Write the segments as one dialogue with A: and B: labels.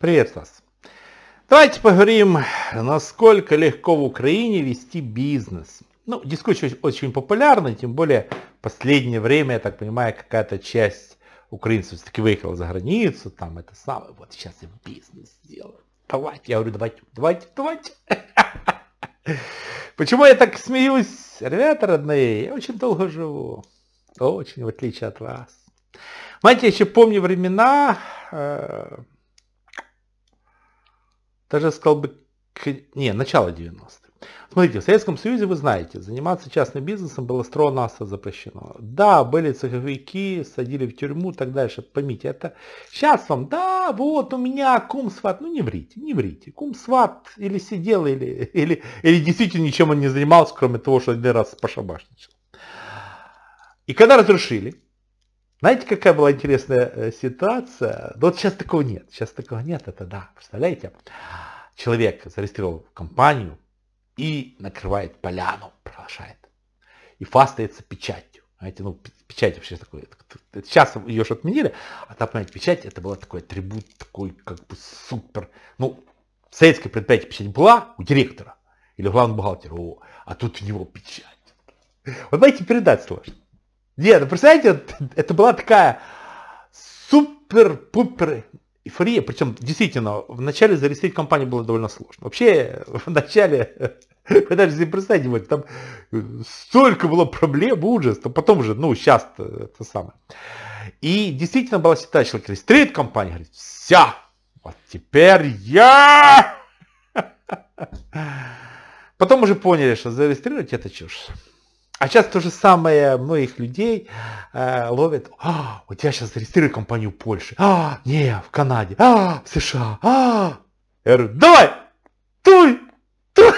A: Привет вас! Давайте поговорим, насколько легко в Украине вести бизнес. Ну, дискуссия очень популярна, тем более в последнее время, я так понимаю, какая-то часть украинцев все-таки выехала за границу, там это самое, вот сейчас я бизнес сделаю. Давайте, я говорю, давайте, давайте, давайте. Почему я так смеюсь? Ребята родные, я очень долго живу. Очень, в отличие от вас. Знаете, я еще помню времена, э, даже сказал бы, не, начало 90-х. Смотрите, в Советском Союзе, вы знаете, заниматься частным бизнесом было строго-настрого запрещено. Да, были цеховики, садили в тюрьму и так дальше. Поймите, это сейчас вам, да, вот у меня кум-сват, ну не врите, не врите. Кум-сват или сидел, или, или, или действительно ничем он не занимался, кроме того, что один раз пошабашничал. И когда разрушили, знаете, какая была интересная э, ситуация? Ну, вот сейчас такого нет. Сейчас такого нет, это да. Представляете? Человек зарегистрировал компанию и накрывает поляну, провожает. И фастается печатью. Знаете, ну, печать вообще такое. Сейчас ее же отменили, а там, понимаете, печать это была такой атрибут, такой как бы супер. Ну, советское предприятие печать была у директора или главного бухгалтера, о, а тут у него печать. Вот знаете, передать сложно. Нет, ну представляете, это была такая супер-пупер эйфория, причем действительно, в начале зарегистрировать компанию было довольно сложно. Вообще, в начале, вы даже себе представляете, там э, столько было проблем, ужас, то потом же, ну, сейчас это самое. И действительно была ситуация, человек регистрирует компанию, говорит, вся, вот теперь я... Потом уже поняли, что зарегистрировать это чушь. А сейчас то же самое многих людей э, ловят. А, у тебя сейчас зарегистрирую компанию Польши. А, не, в Канаде. А, в США. А. Я говорю, давай! Туй! Туй!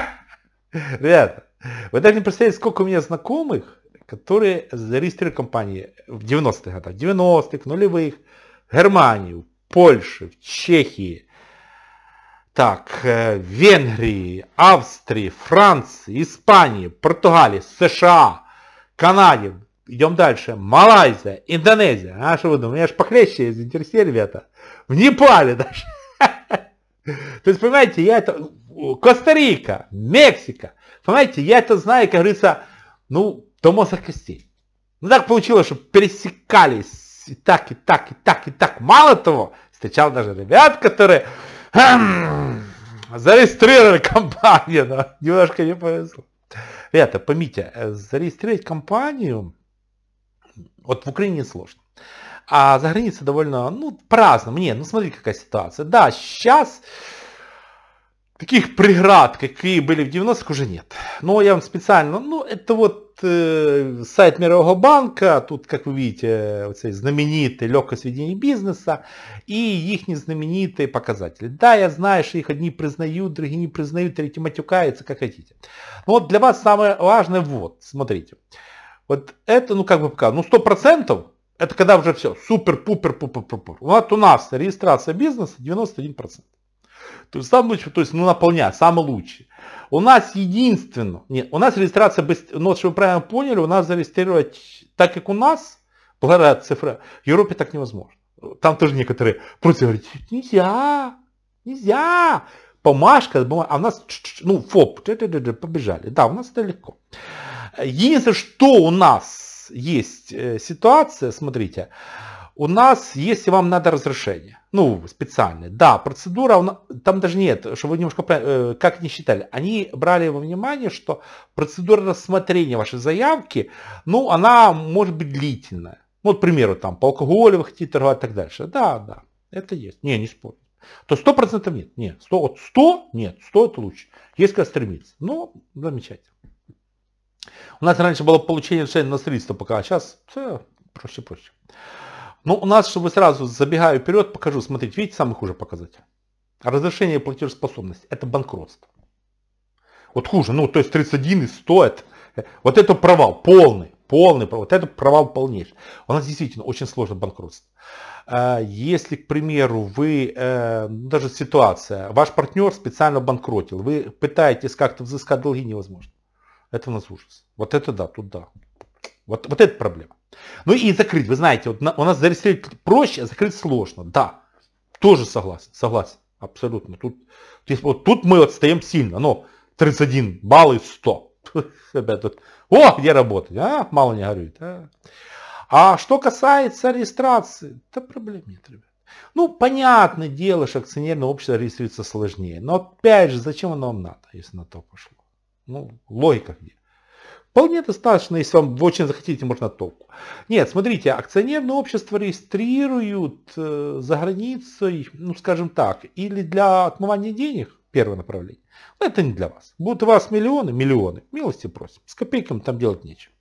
A: Ребята, вы даже не представляете, сколько у меня знакомых, которые зарегистрировали компании в 90-х годах, 90-х, нулевых, в Германии, в Польше, в Чехии, так, Венгрії, Австрії, Франції, Іспанії, Португалії, США, Канаді. Идем дальше. Малайзия, Индонезия. А что вы думаете? Меня же похлеще заинтересовали ребята. В Непале даже. То есть, понимаете, я это... Коста-Рика, Мексика. Понимаете, я это знаю, как говорится, ну, до мозга костей. Ну, так получилось, что пересекались и так, и так, и так, и так. Мало того, встречал даже ребят, которые Эм, зарегистрировали компанию, да. Немножко не повезло. Ребята, поймите, э, зарегистрировать компанию, вот в Украине сложно. А за границей довольно, ну, праздно. Мне, ну, смотри, какая ситуация. Да, сейчас таких преград, какие были в 90-х, уже нет. Но я вам специально, ну это вот э, сайт Мирового банка, тут, как вы видите, вот знаменитый легкость ведения бизнеса и их знаменитые показатели. Да, я знаю, что их одни признают, другие не признают, третьи матюкаются, как хотите. Но вот для вас самое важное, вот, смотрите. Вот это, ну как бы пока, ну 100% это когда уже все, супер-пупер-пупер-пупер. Вот у нас регистрация бизнеса 91%. То есть самый лучший, то есть ну, наполнять, самый лучший. У нас единственное, нет, у нас регистрация, ну, чтобы вы правильно поняли, у нас зарегистрировать, так как у нас, благодаря цифра, в Европе так невозможно. Там тоже некоторые против говорят, нельзя, нельзя, помашка, а у нас, ну, ФОП, побежали. Да, у нас это легко. Единственное, что у нас есть э, ситуация, смотрите, у нас, если вам надо разрешение, ну, специальные. Да, процедура, там даже нет, чтобы вы немножко, э, как не считали, они брали во внимание, что процедура рассмотрения вашей заявки, ну, она может быть длительная. Ну, вот, к примеру, там, по алкоголю вы хотите торговать и так дальше. Да, да, это есть. Не, не спорю. То 100% нет, нет, 100, вот 100 нет, 100 это лучше. Есть куда стремиться. Ну, замечательно. У нас раньше было получение решения на строительство пока, а сейчас все проще-проще. Ну, у нас, чтобы сразу забегаю вперед, покажу. Смотрите, видите, самый хуже показатель. Разрешение платежеспособности. Это банкротство. Вот хуже. Ну, то есть 31 из 100 это... Э, вот это провал полный. Полный провал. Вот это провал полнейший. У нас действительно очень сложно банкротство. А, если, к примеру, вы, э, ну, даже ситуация, ваш партнер специально банкротил, вы пытаетесь как-то взыскать долги, невозможно. Это у нас ужас. Вот это да, тут да. Вот, вот это проблема. Ну и закрыть, вы знаете, вот у нас зарегистрировать проще, а закрыть сложно. Да, тоже согласен, согласен, абсолютно. Тут, вот тут мы отстаем сильно, но 31 балл и 100. Ребята, о, где работать, а, мало не горюет. А. а что касается регистрации, то проблем нет, ребят. Ну, понятное дело, что акционерное общество регистрируется сложнее. Но опять же, зачем оно вам надо, если на то пошло? Ну, логика где? Вполне достаточно, если вам очень захотите, можно толку. Нет, смотрите, акционерное общество регистрируют э, за границей, ну скажем так, или для отмывания денег, первое направление. Но это не для вас. Будут у вас миллионы, миллионы, милости просим. С копейками там делать нечего.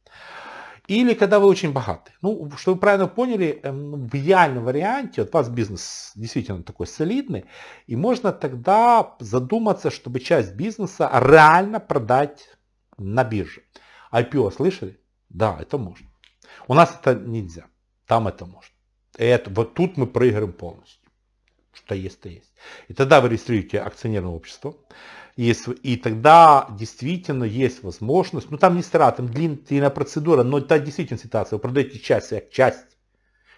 A: Или когда вы очень богаты. Ну, чтобы вы правильно поняли, эм, ну, в идеальном варианте, вот у вас бизнес действительно такой солидный, и можно тогда задуматься, чтобы часть бизнеса реально продать на бирже. IPO слышали? Да, это можно. У нас это нельзя. Там это можно. это, вот тут мы проиграем полностью. Что есть, то есть. И тогда вы регистрируете акционерное общество. И, и тогда действительно есть возможность, ну там не стара, там длинная процедура, но это действительно ситуация. Вы продаете часть, как часть.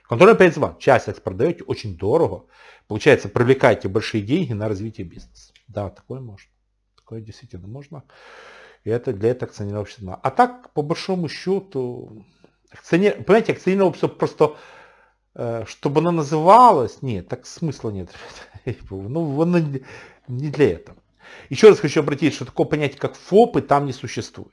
A: Контроль опять звон. Часть как продаете очень дорого. Получается, привлекаете большие деньги на развитие бизнеса. Да, такое можно. Такое действительно можно. И это для этого акционерного общества. А так, по большому счету, акционер, понимаете, акционерное общество просто, э, чтобы оно называлось, нет, так смысла нет, Ну, оно не для этого. Еще раз хочу обратить, что такое понятие как ФОПы, там не существует.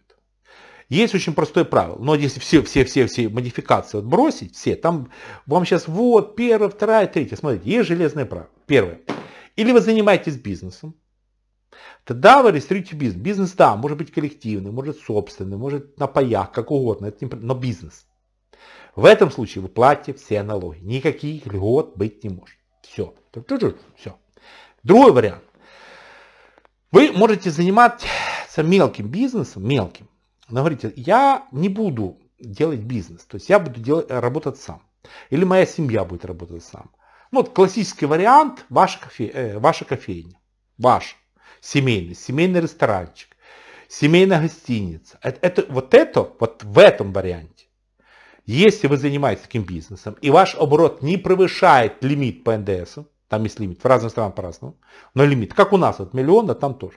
A: Есть очень простое правило, но если все, все, все, все модификации отбросить, все, там вам сейчас вот первая, вторая, третья, смотрите, есть железное правило. Первое. Или вы занимаетесь бизнесом, Тогда вы регистрируете бизнес. Бизнес, да, может быть коллективный, может собственный, может на паях, как угодно, это не, но бизнес. В этом случае вы платите все налоги. Никаких льгот быть не может. Все. Все. Другой вариант. Вы можете заниматься мелким бизнесом, мелким. Но говорите, я не буду делать бизнес, то есть я буду делать, э, работать сам. Или моя семья будет работать сам. Ну, вот классический вариант ваша, кофе, э, ваша кофейня. Ваша семейный, семейный ресторанчик, семейная гостиница. Это, это, вот это, вот в этом варианте, если вы занимаетесь таким бизнесом, и ваш оборот не превышает лимит по НДС там есть лимит, в разных странах по-разному, но лимит, как у нас вот миллиона, там тоже.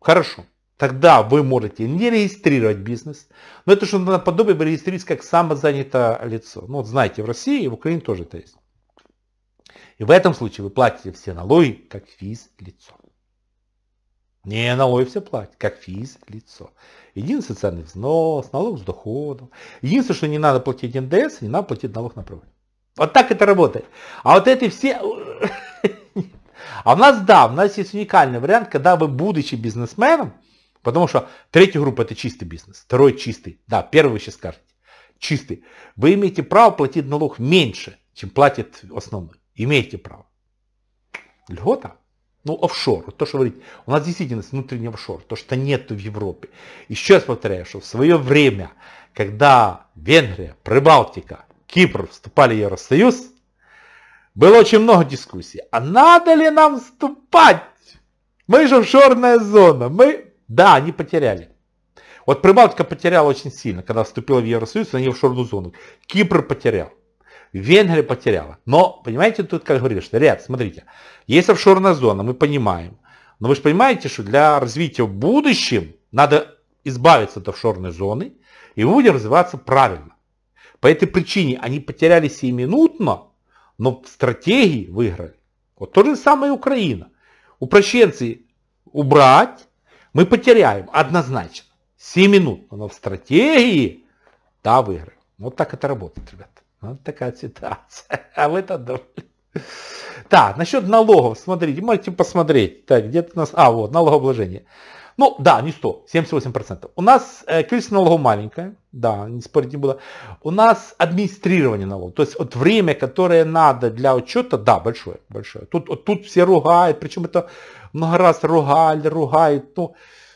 A: Хорошо, тогда вы можете не регистрировать бизнес, но это что-то наподобие вы регистрируете как самозанятое лицо. Ну вот знаете, в России и в Украине тоже это есть. И в этом случае вы платите все налоги как физлицо. Не, налоги все платить, как физлицо. Единый социальный взнос, налог с доходом. Единственное, что не надо платить НДС, не надо платить налог на прибыль. Вот так это работает. А вот эти все... А у нас, да, у нас есть уникальный вариант, когда вы, будучи бизнесменом, потому что третья группа это чистый бизнес, второй чистый, да, первый вы сейчас скажете, чистый, вы имеете право платить налог меньше, чем платит основной. Имеете право. Льгота. Ну, офшор, то, что говорить. у нас действительно внутренний офшор, то, что нет в Европе. Еще раз повторяю, что в свое время, когда Венгрия, Прибалтика, Кипр вступали в Евросоюз, было очень много дискуссий. А надо ли нам вступать? Мы же офшорная зона. Мы... Да, они потеряли. Вот Прибалтика потеряла очень сильно, когда вступила в Евросоюз, они а в офшорную зону. Кипр потерял. Венгрия потеряла. Но, понимаете, тут как говорили, что, ряд, смотрите, есть офшорная зона, мы понимаем. Но вы же понимаете, что для развития в будущем надо избавиться от офшорной зоны, и мы будем развиваться правильно. По этой причине они потеряли сиюминутно, но в стратегии выиграли. Вот то же самое и Украина. Упрощенцы убрать, мы потеряем однозначно. минут, но в стратегии, да, выиграем. Вот так это работает, ребята. Вот ну, такая ситуация. А вы это думали. Так, насчет налогов, смотрите, можете посмотреть. Так, где-то у нас... А, вот, налогообложение. Ну, да, не 100, 78%. У нас э, количество налогов маленькое, да, не спорить не буду. У нас администрирование налогов, то есть вот время, которое надо для учета, да, большое, большое. Тут, вот, тут все ругают, причем это много раз ругали, ругают. Ну,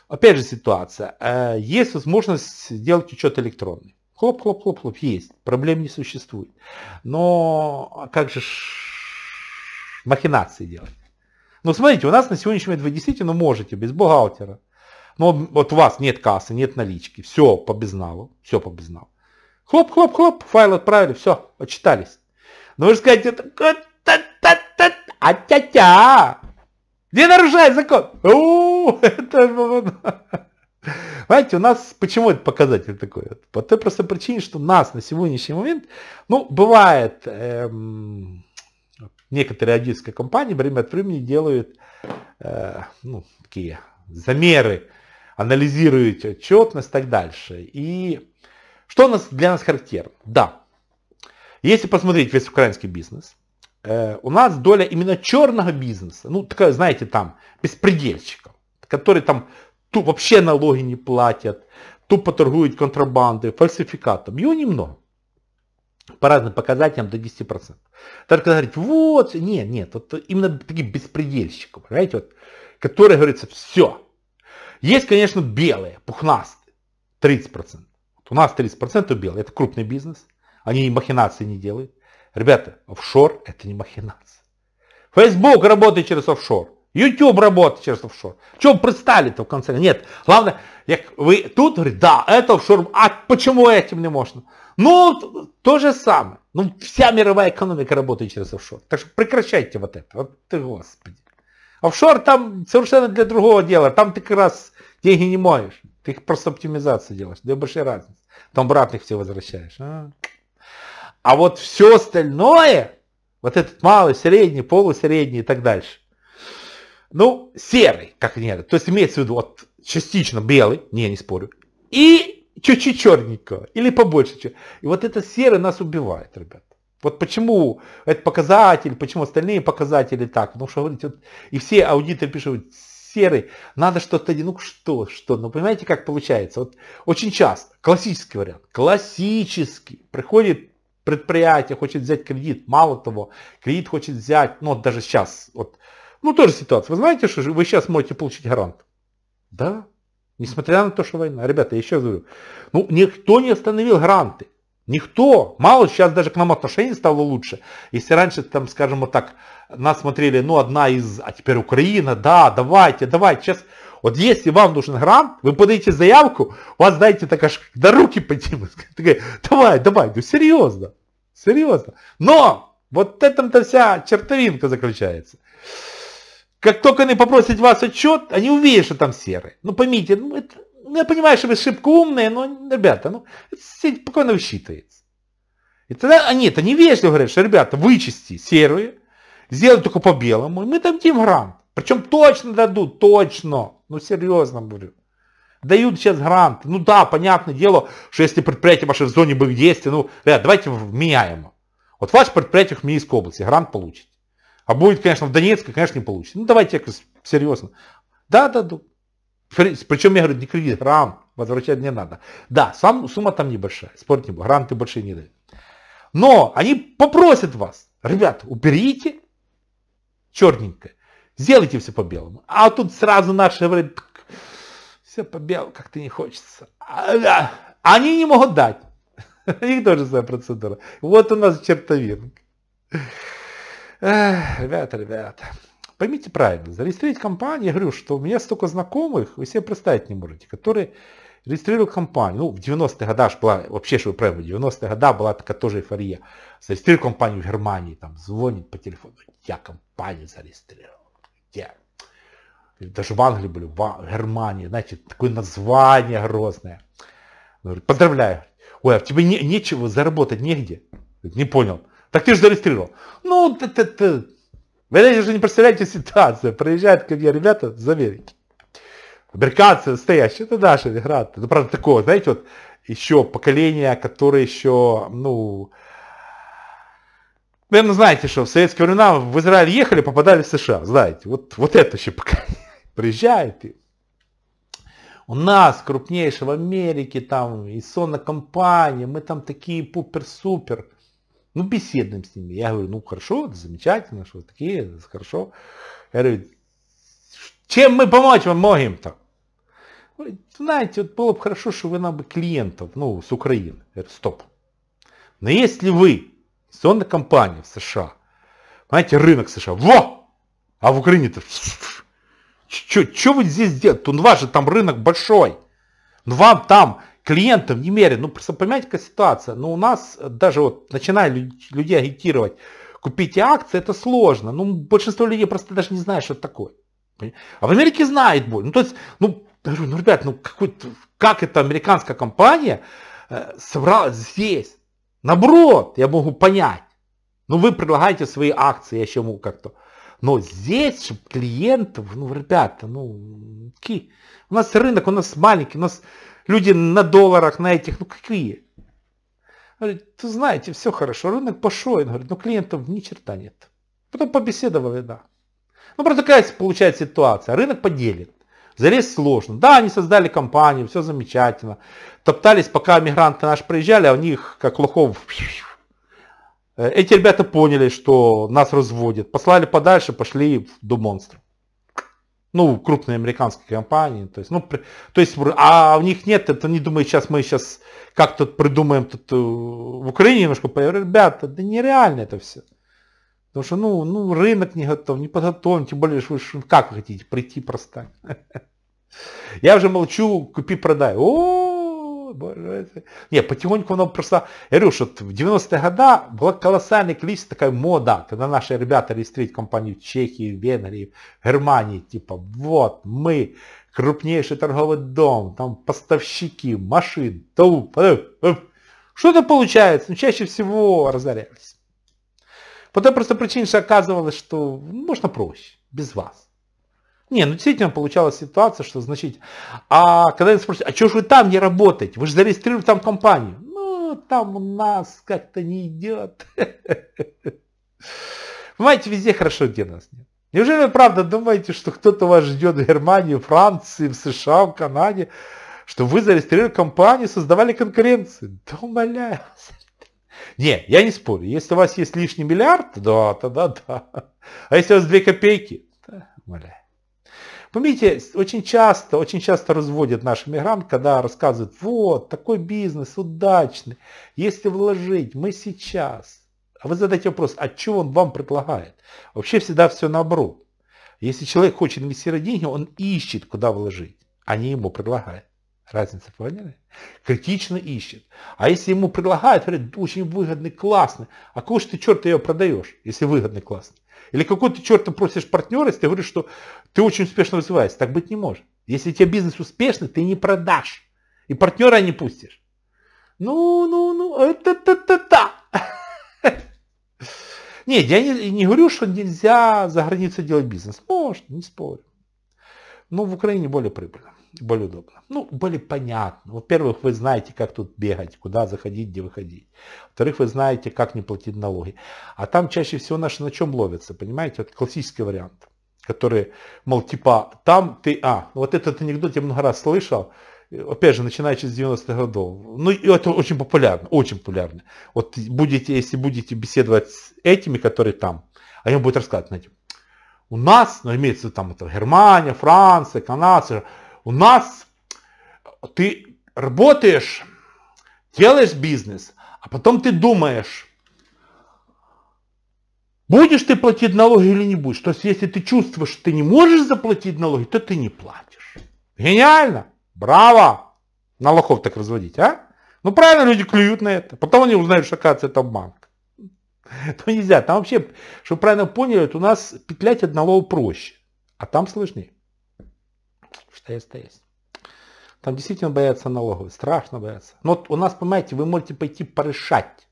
A: опять же ситуация, э, есть возможность сделать учет электронный. Хлоп-хлоп-хлоп-хлоп, есть. Проблем не существует. Но как же махинации делать? Ну, смотрите, у нас на сегодняшний момент вы действительно можете без бухгалтера. Но вот у вас нет кассы, нет налички. Все по безналу. Все по безналу. Хлоп-хлоп-хлоп, файл отправили, все, отчитались. Но вы же скажете, а-тя-тя! Не нарушай закон! У, это Понимаете, у нас, почему это показатель такой? По той простой причине, что нас на сегодняшний момент, ну, бывает, эм, некоторые аудиторские компании время от времени делают, э, ну, такие замеры, анализируют отчетность и так дальше. И что у нас, для нас характерно? Да, если посмотреть весь украинский бизнес, э, у нас доля именно черного бизнеса, ну, такая, знаете, там, беспредельщиков, который там тупо вообще налоги не платят, тупо торгуют контрабандой, фальсификатом. Его немного. По разным показателям до 10%. Только говорить, вот, нет, нет, вот именно таких беспредельщиков, понимаете, вот, которые, говорится, все. Есть, конечно, белые, пухнастые, 30%. Вот у нас 30% белые, это крупный бизнес, они махинации не делают. Ребята, офшор это не махинация. Facebook работает через офшор. YouTube работает через офшор. Чем представили то в конце? Нет, главное, как вы тут говорите, да, это офшор, а почему этим не можно? Ну, то же самое. Ну, вся мировая экономика работает через офшор. Так что прекращайте вот это. Вот ты, господи. Офшор там совершенно для другого дела. Там ты как раз деньги не моешь. Ты их просто оптимизацию делаешь. Две большие разницы. Там обратно их все возвращаешь. А? а вот все остальное, вот этот малый, средний, полусредний и так дальше, ну, серый, как негр. То есть имеется в виду вот частично белый, не, не спорю, и чуть-чуть черненького, или побольше. чего. И вот это серый нас убивает, ребят. Вот почему это показатель, почему остальные показатели так. Потому что, говорите, вот, и все аудиторы пишут, серый, надо что-то, один. ну что, что. Ну понимаете, как получается? Вот очень часто, классический вариант, классический, приходит предприятие, хочет взять кредит, мало того, кредит хочет взять, ну вот даже сейчас, вот ну, тоже ситуация. Вы знаете, что вы сейчас можете получить грант? Да, несмотря на то, что война. Ребята, я еще раз говорю, ну, никто не остановил гранты. Никто. Мало, сейчас даже к нам отношение стало лучше. Если раньше, там, скажем вот так, нас смотрели, ну, одна из, а теперь Украина, да, давайте, давайте. Сейчас, вот если вам нужен грант, вы подаете заявку, вас, знаете, так аж до руки поднимут. давай, давай, ну, серьезно, серьезно. Но вот в этом-то вся чертовинка заключается. Как только они попросят вас отчет, они увидят, что там серый. Ну, поймите, ну, это, ну, я понимаю, что вы шибко умные, но, ребята, ну, это спокойно высчитывается. И тогда, они, нет, они вежливо говорят, что, ребята, вычисти серые, сделай только по белому, и мы дадим грант. Причем точно дадут, точно. Ну, серьезно говорю. Дают сейчас грант. Ну да, понятное дело, что если предприятие ваше в зоне боевых действий, ну, ребят, давайте вменяемо. Вот ваше предприятие в Хмельницкой области грант получит. А будет, конечно, в Донецке, конечно, не получится. Ну, давайте серьезно. Да, да, да. Причем я говорю, не кредит, грант, возвращать не надо. Да, сам сумма там небольшая, Спорить не буду, гранты большие не дают. Но они попросят вас, ребят, уберите черненькое, сделайте все по-белому. А тут сразу наши говорят, все по-белому, как-то не хочется. А, они не могут дать. У них тоже своя процедура. Вот у нас чертовинка. Эх, ребята, ребята, поймите правильно, зарегистрировать компанию, я говорю, что у меня столько знакомых, вы себе представить не можете, которые регистрировали компанию. Ну, в 90-х годах была, вообще, что вы правы, в 90-х годах была такая тоже эйфория. Зарегистрировал компанию в Германии, там, звонит по телефону, я компанию зарегистрировал, где? Даже в Англии были, в а, Германии, значит, такое название грозное. Говорю, поздравляю. Ой, а тебе не, нечего заработать негде? Не понял. Так ты же зарегистрировал. Ну, т -т -т. вы даже не представляете ситуацию. Приезжают ко мне ребята из Америки. Американцы настоящие, это наши мигранты. Ну, правда, такого, знаете, вот еще поколение, которое еще, ну, наверное, ну, знаете, что в советские времена в Израиль ехали, попадали в США, знаете, вот, вот это еще поколение приезжает и у нас крупнейший в Америке, там, и сонная компания, мы там такие пупер-супер. Ну, беседуем с ними. Я говорю, ну, хорошо, замечательно, что такие, хорошо. Я говорю, чем мы помочь вам можем-то? Ну, знаете, вот было бы хорошо, что вы нам бы клиентов, ну, с Украины. Я говорю, стоп. Но если вы, инвестиционная компания в США, знаете, рынок США, во! А в Украине-то, что вы здесь делаете? Ну, у вас же там рынок большой. Ну, вам там клиентам немерено. Ну, просто понимаете, какая ситуация. Но ну, у нас даже вот начиная людей агитировать, купите акции, это сложно. Ну, большинство людей просто даже не знает, что это такое. А в Америке знает боль. Ну, то есть, ну, говорю, ну, ребят, ну, какой как это американская компания э, собралась здесь? Наоборот, я могу понять. Ну, вы предлагаете свои акции, я еще могу как-то. Но здесь же клиентов, ну, ребята, ну, какие? У нас рынок, у нас маленький, у нас Люди на долларах, на этих, ну какие? Он говорит, ты знаете, все хорошо, рынок пошел. Он говорит, но клиентов ни черта нет. Потом побеседовали, да. Ну, просто такая получается ситуация. Рынок поделит. Залезть сложно. Да, они создали компанию, все замечательно. Топтались, пока мигранты наши приезжали, а у них, как лохов, э, эти ребята поняли, что нас разводят. Послали подальше, пошли до монстров ну, крупные американские компании, то есть, ну, при, то есть, а у них нет, это не думаю, сейчас мы сейчас как-то придумаем тут э, в Украине немножко, ребята, да нереально это все. Потому что, ну, ну, рынок не готов, не подготовлен, тем более, что вы как вы хотите, прийти просто? Я уже молчу, купи-продай. О, боже. Не, потихоньку оно просто... Я говорю, что в 90-е годы было колоссальное количество такая мода, когда наши ребята регистрируют компанию в Чехии, в Венгрии, в Германии. Типа, вот, мы крупнейший торговый дом, там поставщики, машин, толп. Что-то получается, но ну, чаще всего разорялись. По той простой причине, что оказывалось, что можно проще, без вас. Не, ну действительно получалась ситуация, что значит, а когда я спрашивают, а что же вы там не работаете? Вы же зарегистрировали там компанию. Ну, там у нас как-то не идет. Понимаете, везде хорошо, где нас нет. Неужели вы правда думаете, что кто-то вас ждет в Германии, Франции, в США, в Канаде, что вы зарегистрировали компанию, создавали конкуренцию? Да умоляю. Не, я не спорю. Если у вас есть лишний миллиард, да, тогда да. А если у вас две копейки, да, умоляю. Помните, очень часто, очень часто разводят наш мигрант, когда рассказывают, вот, такой бизнес удачный, если вложить, мы сейчас. А вы задайте вопрос, а чего он вам предлагает? Вообще всегда все наоборот. Если человек хочет инвестировать деньги, он ищет, куда вложить, а не ему предлагает. Разница поняли? Критично ищет. А если ему предлагают, говорят, очень выгодный, классный. А кого же ты, черт, ее продаешь, если выгодный, классный? Или какой ты, черт, просишь партнера, если ты говоришь, что ты очень успешно развиваешься. Так быть не может. Если у тебя бизнес успешный, ты не продашь. И партнера не пустишь. Ну, ну, ну, это та та та Нет, я не, не говорю, что нельзя за границу делать бизнес. Может, не спорю. Но в Украине более прибыльно более удобно. Ну, более понятно. Во-первых, вы знаете, как тут бегать, куда заходить, где выходить. Во-вторых, вы знаете, как не платить налоги. А там чаще всего наши на чем ловятся, понимаете? Вот классический вариант, который, мол, типа, там ты... А, ну, вот этот анекдот я много раз слышал, опять же, начиная с 90-х годов. Ну, и это очень популярно, очень популярно. Вот будете, если будете беседовать с этими, которые там, они а вам будут рассказывать, знаете, у нас, ну, имеется в виду там это Германия, Франция, Канада, у нас ты работаешь, делаешь бизнес, а потом ты думаешь, будешь ты платить налоги или не будешь. То есть, если ты чувствуешь, что ты не можешь заплатить налоги, то ты не платишь. Гениально! Браво! На лохов так разводить, а? Ну правильно люди клюют на это. Потом они узнают, что оказывается это банк. То ну, нельзя. Там вообще, чтобы правильно поняли, у нас петлять одного проще, а там сложнее. ТС, ТС. Там действительно боятся налоговые, страшно боятся. Но вот у нас, понимаете, вы можете пойти порешать,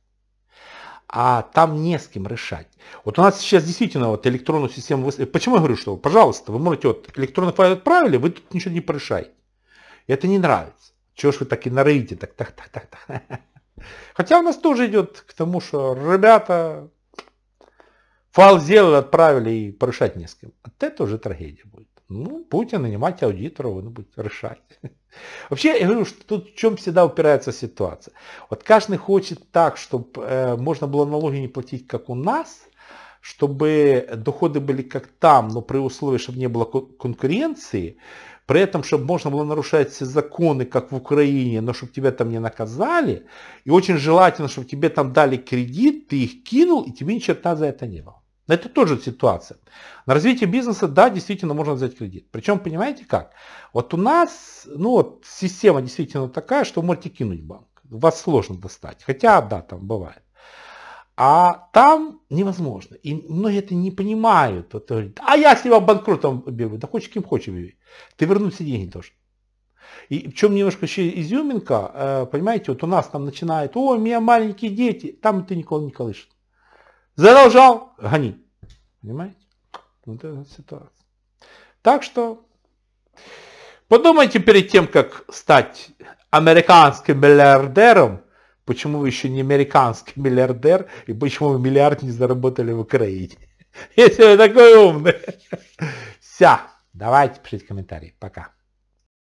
A: а там не с кем решать. Вот у нас сейчас действительно вот электронную систему... Почему я говорю, что, пожалуйста, вы можете вот электронный файл отправили, вы тут ничего не порешаете. это не нравится. Чего ж вы так и нарыете? Так, так, так, так, так. Хотя у нас тоже идет к тому, что ребята файл сделали, отправили и порешать не с кем. От этого уже трагедия будет. Ну, будете нанимать аудитора, вы ну, будете решать. Вообще, я говорю, что тут в чем всегда упирается ситуация. Вот каждый хочет так, чтобы э, можно было налоги не платить, как у нас, чтобы доходы были как там, но при условии, чтобы не было конкуренции, при этом, чтобы можно было нарушать все законы, как в Украине, но чтобы тебя там не наказали, и очень желательно, чтобы тебе там дали кредит, ты их кинул, и тебе ни черта за это не было. Это тоже ситуация. На развитие бизнеса, да, действительно можно взять кредит. Причем, понимаете как? Вот у нас, ну вот, система действительно такая, что вы можете кинуть банк. Вас сложно достать. Хотя, да, там бывает. А там невозможно. И многие это не понимают. Вот, говорят, а я если вам банкротом бегаю. Да хочешь, кем хочешь бегай. Ты вернуть все деньги тоже. И в чем немножко еще изюминка, э, понимаете, вот у нас там начинает, о, у меня маленькие дети, там ты никого не колышет. Задолжал, гони. Понимаете? Вот эта ситуация. Так что подумайте перед тем, как стать американским миллиардером, почему вы еще не американский миллиардер и почему вы миллиард не заработали в Украине. Если вы такой умный. Все, давайте пишите комментарии. Пока.